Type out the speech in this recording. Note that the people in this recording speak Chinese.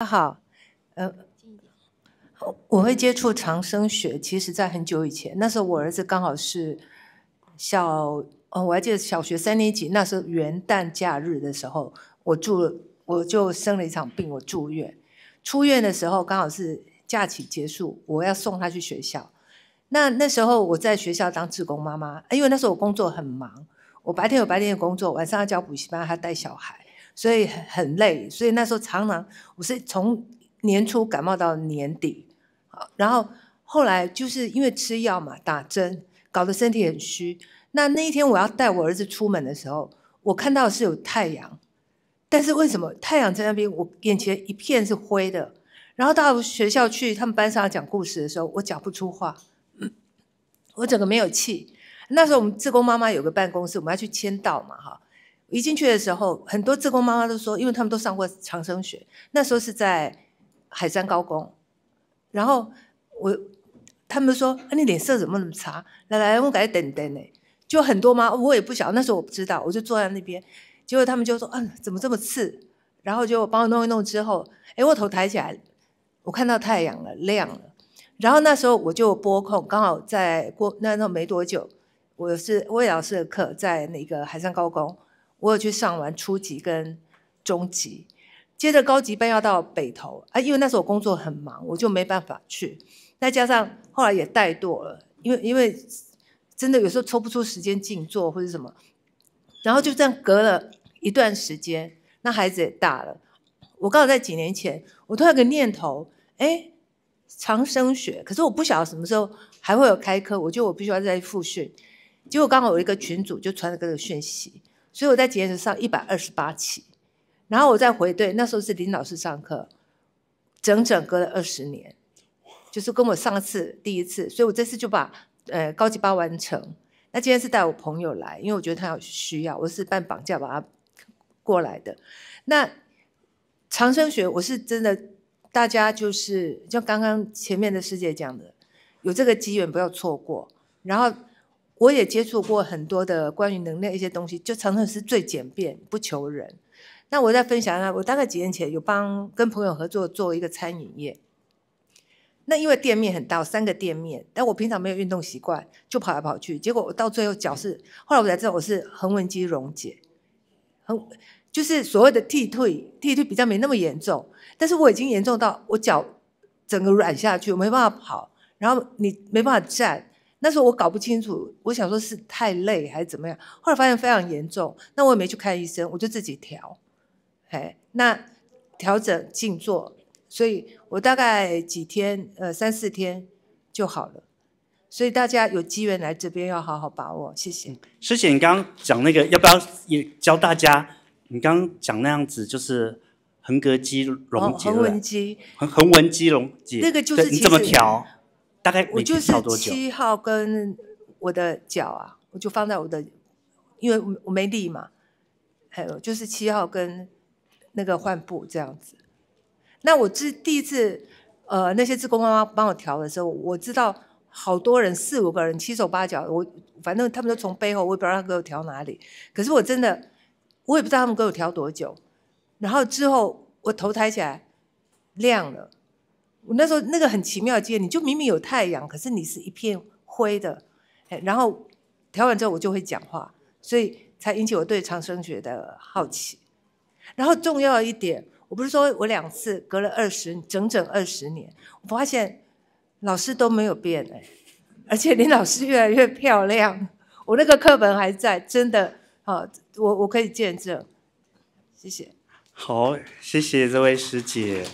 大家好，呃，我会接触长生学，其实在很久以前，那时候我儿子刚好是小，我还记得小学三年级，那时候元旦假日的时候，我住，我就生了一场病，我住院，出院的时候刚好是假期结束，我要送他去学校，那那时候我在学校当志工妈妈，因为那时候我工作很忙，我白天有白天的工作，晚上要教补习班，还带小孩。所以很累，所以那时候常常我是从年初感冒到年底，然后后来就是因为吃药嘛、打针，搞得身体很虚。那那一天我要带我儿子出门的时候，我看到是有太阳，但是为什么太阳在那边，我眼前一片是灰的？然后到学校去，他们班上讲故事的时候，我讲不出话，我整个没有气。那时候我们志工妈妈有个办公室，我们要去签到嘛，哈。一进去的时候，很多自工妈妈都说，因为他们都上过长生学，那时候是在海山高工。然后我他们说：“啊，你脸色怎么那么差？”来来，我改紧等等呢，就很多吗？我也不晓那时候我不知道，我就坐在那边。结果他们就说：“嗯，怎么这么刺？”然后就帮我弄一弄之后，哎，我头抬起来，我看到太阳了，亮了。然后那时候我就播控，刚好在过那时候没多久，我是魏老师的课在那个海山高工。我有去上完初级跟中级，接着高级班要到北投啊，因为那时候我工作很忙，我就没办法去。再加上后来也怠惰了，因为因为真的有时候抽不出时间静坐或者什么，然后就这样隔了一段时间，那孩子也大了。我刚好在几年前，我突然有个念头，哎，长生学，可是我不晓得什么时候还会有开课，我觉得我必须要再复训。结果刚好有一个群主就传了个讯息。所以我在节上一百二十八期，然后我再回队，那时候是林老师上课，整整隔了二十年，就是跟我上次第一次，所以我这次就把呃高级八完成。那今天是带我朋友来，因为我觉得他有需要，我是办绑架把他过来的。那长生学我是真的，大家就是像刚刚前面的世界讲的，有这个机缘不要错过，然后。我也接触过很多的关于能量一些东西，就常常是最简便不求人。那我再分享一下，我大概几年前有帮跟朋友合作做一个餐饮业，那因为店面很大，三个店面，但我平常没有运动习惯，就跑来跑去，结果我到最后脚是，后来我才知道我是横纹肌溶解，很就是所谓的退退退退比较没那么严重，但是我已经严重到我脚整个软下去，我没办法跑，然后你没办法站。那时候我搞不清楚，我想说是太累还是怎么样，后来发现非常严重，那我也没去看医生，我就自己调，哎，那调整静坐，所以我大概几天，呃，三四天就好了。所以大家有机缘来这边要好好把握，谢谢。师姐，你刚刚讲那个要不要也教大家？你刚刚讲那样子就是横膈肌溶解横纹肌，横横纹肌溶解，那个就是你怎么调？我就是七号跟我的脚啊，我就放在我的，因为我我没力嘛，还有就是七号跟那个换布这样子。那我这第一次，呃，那些志工妈妈帮我调的时候，我知道好多人四五个人七手八脚，我反正他们都从背后，我也不知道他给我调哪里。可是我真的，我也不知道他们给我调多久。然后之后我头抬起来，亮了。我那时候那个很奇妙的经验，你就明明有太阳，可是你是一片灰的。然后调完之后，我就会讲话，所以才引起我对长生学的好奇。然后重要一点，我不是说我两次隔了二十整整二十年，我发现老师都没有变哎，而且林老师越来越漂亮。我那个课本还在，真的好，我我可以见证。谢谢。好，谢谢这位师姐。